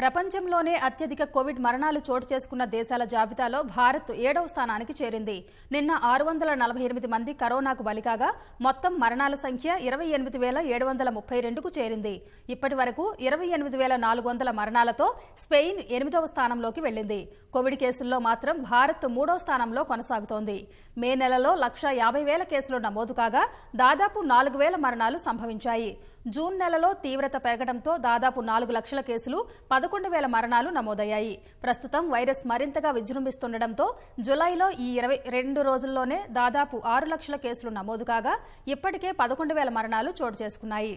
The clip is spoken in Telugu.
ప్రపంచంలోనే అత్యధిక కోవిడ్ మరణాలు చోటు చేసుకున్న దేశాల జాబితాలో భారత్ ఏడవ స్థానానికి చేరింది నిన్న ఆరు వందల నలభై ఎనిమిది మంది కరోనాకు బలికాగా మొత్తం మరణాల సంఖ్య ఇరవై ఎనిమిది వేల ఏడు వందల ముప్పై రెండుకు చేరింది ఇప్పటి వరకు ఇరవై ఎనిమిది వేల నాలుగు వందల మరణాలతో స్పెయిన్ ఎనిమిదవ స్థానంలోకి వెళ్లింది కోవిడ్ కేసుల్లో మాత్రం భారత్ మూడవ స్థానంలో కొనసాగుతోంది మే నెలలో లక్ష యాభై వేల కేసులు నమోదు కాగా దాదాపు నాలుగు వేల మరణాలు సంభవించాయి జూన్ నెలలో తీవ్రత పెరగడంతో దాదాపు నాలుగు లక్షల కేసులు పదకొండు పదకొండు వేల మరణాలు నమోదయ్యాయి ప్రస్తుతం వైరస్ మరింతగా విజృంభిస్తుండటంతో జులైలో ఈ ఇరవై రెండు రోజుల్లోనే దాదాపు ఆరు లక్షల కేసులు నమోదు కాగా ఇప్పటికే పదకొండు వేల మరణాలు చోటు చేసుకున్నాయి